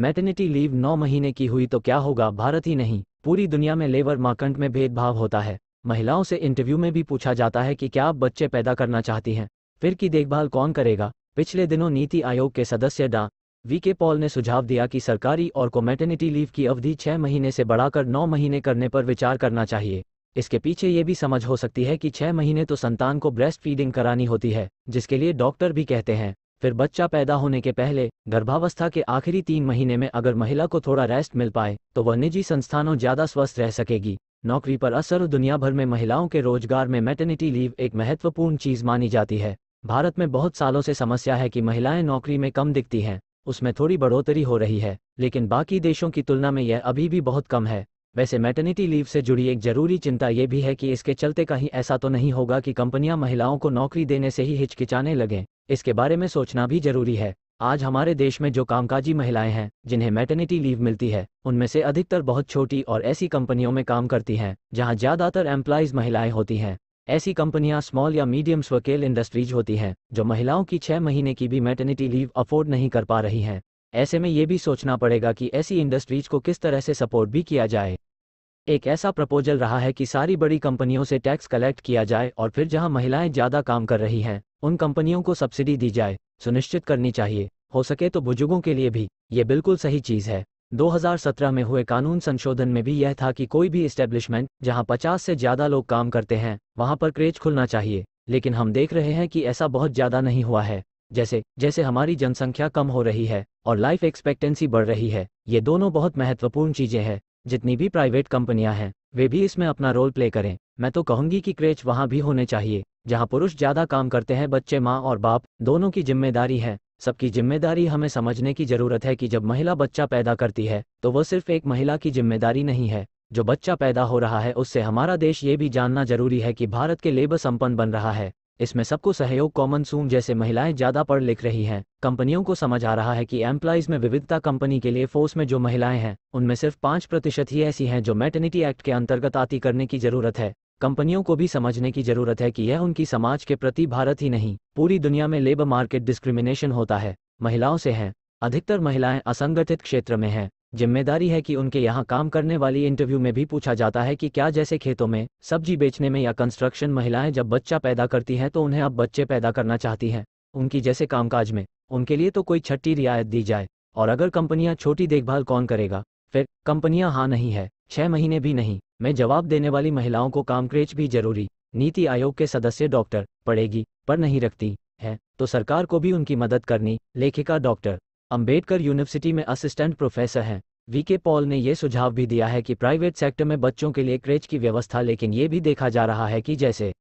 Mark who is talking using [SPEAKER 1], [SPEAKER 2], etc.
[SPEAKER 1] maternity leave नौ महीने की हुई तो क्या होगा भारत ही नहीं पूरी दुनिया में लेबर मार्केट में भेदभाव होता है महिलाओं से इंटरव्यू में भी पूछा जाता है कि क्या आप बच्चे पैदा करना चाहती हैं फिर की देखभाल कौन करेगा पिछले दिनों नीति आयोग के सदस्य डा वी के पॉल ने सुझाव दिया कि सरकारी और को मैटर्निटी लीव की अवधि छह महीने से बढ़ाकर नौ महीने करने पर विचार करना चाहिए इसके पीछे ये भी समझ हो सकती है कि छह महीने तो संतान को ब्रेस्ट फीडिंग करानी होती है जिसके लिए डॉक्टर भी कहते हैं फिर बच्चा पैदा होने के पहले गर्भावस्था के आखिरी तीन महीने में अगर महिला को थोड़ा रेस्ट मिल पाए तो वह निजी संस्थानों ज्यादा स्वस्थ रह सकेगी नौकरी पर असर दुनिया भर में महिलाओं के रोजगार में मैटर्निटी लीव एक महत्वपूर्ण चीज मानी जाती है भारत में बहुत सालों से समस्या है कि महिलाएं नौकरी में कम दिखती हैं उसमें थोड़ी बढ़ोतरी हो रही है लेकिन बाकी देशों की तुलना में यह अभी भी बहुत कम है वैसे मैटर्निटी लीव से जुड़ी एक जरूरी चिंता ये भी है कि इसके चलते कहीं ऐसा तो नहीं होगा कि कंपनियां महिलाओं को नौकरी देने से ही हिचकिचाने लगें इसके बारे में सोचना भी जरूरी है आज हमारे देश में जो कामकाजी महिलाएं हैं जिन्हें मैटर्निटी लीव मिलती है उनमें से अधिकतर बहुत छोटी और ऐसी कंपनियों में काम करती हैं जहां ज्यादातर एम्प्लाइज महिलाएं होती हैं ऐसी कंपनियां स्मॉल या मीडियम स्वकेल इंडस्ट्रीज होती हैं जो महिलाओं की छह महीने की भी मैटर्निटी लीव अफोर्ड नहीं कर पा रही हैं ऐसे में ये भी सोचना पड़ेगा कि ऐसी इंडस्ट्रीज को किस तरह से सपोर्ट भी किया जाए एक ऐसा प्रपोजल रहा है कि सारी बड़ी कंपनियों से टैक्स कलेक्ट किया जाए और फिर जहां महिलाएं ज्यादा काम कर रही हैं उन कंपनियों को सब्सिडी दी जाए सुनिश्चित करनी चाहिए हो सके तो बुजुर्गों के लिए भी ये बिल्कुल सही चीज़ है 2017 में हुए कानून संशोधन में भी यह था कि कोई भी इस्टेब्लिशमेंट जहां 50 से ज़्यादा लोग काम करते हैं वहां पर क्रेज खुलना चाहिए लेकिन हम देख रहे हैं कि ऐसा बहुत ज़्यादा नहीं हुआ है जैसे जैसे हमारी जनसंख्या कम हो रही है और लाइफ एक्सपेक्टेंसी बढ़ रही है ये दोनों बहुत महत्वपूर्ण चीज़ें हैं जितनी भी प्राइवेट कंपनियां हैं वे भी इसमें अपना रोल प्ले करें मैं तो कहूंगी कि क्रेच वहां भी होने चाहिए जहां पुरुष ज्यादा काम करते हैं बच्चे माँ और बाप दोनों की जिम्मेदारी है सबकी जिम्मेदारी हमें समझने की जरूरत है कि जब महिला बच्चा पैदा करती है तो वह सिर्फ एक महिला की जिम्मेदारी नहीं है जो बच्चा पैदा हो रहा है उससे हमारा देश ये भी जानना जरूरी है कि भारत के लेबर संपन्न बन रहा है इसमें सबको सहयोग कॉमन सूम जैसे महिलाएं ज्यादा पढ़ लिख रही हैं कंपनियों को समझ आ रहा है कि एम्प्लाइज में विविधता कंपनी के लिए फोर्स में जो महिलाएं हैं उनमें सिर्फ पांच प्रतिशत ही ऐसी हैं जो मैटर्निटी एक्ट के अंतर्गत आती करने की जरूरत है कंपनियों को भी समझने की जरूरत है कि यह उनकी समाज के प्रति भारत ही नहीं पूरी दुनिया में लेबर मार्केट डिस्क्रिमिनेशन होता है महिलाओं से है अधिकतर महिलाएं असंगठित क्षेत्र में हैं जिम्मेदारी है कि उनके यहाँ काम करने वाली इंटरव्यू में भी पूछा जाता है कि क्या जैसे खेतों में सब्जी बेचने में या कंस्ट्रक्शन महिलाएं जब बच्चा पैदा करती हैं तो उन्हें अब बच्चे पैदा करना चाहती हैं उनकी जैसे कामकाज में उनके लिए तो कोई छठी रियायत दी जाए और अगर कंपनियां छोटी देखभाल कौन करेगा फिर कंपनियां हाँ नहीं है छह महीने भी नहीं मैं जवाब देने वाली महिलाओं को काम क्रेच भी जरूरी नीति आयोग के सदस्य डॉक्टर पढ़ेगी पर नहीं रखती है तो सरकार को भी उनकी मदद करनी लेखिका डॉक्टर अंबेडकर यूनिवर्सिटी में असिस्टेंट प्रोफेसर हैं वीके पॉल ने यह सुझाव भी दिया है कि प्राइवेट सेक्टर में बच्चों के लिए क्रेच की व्यवस्था लेकिन ये भी देखा जा रहा है कि जैसे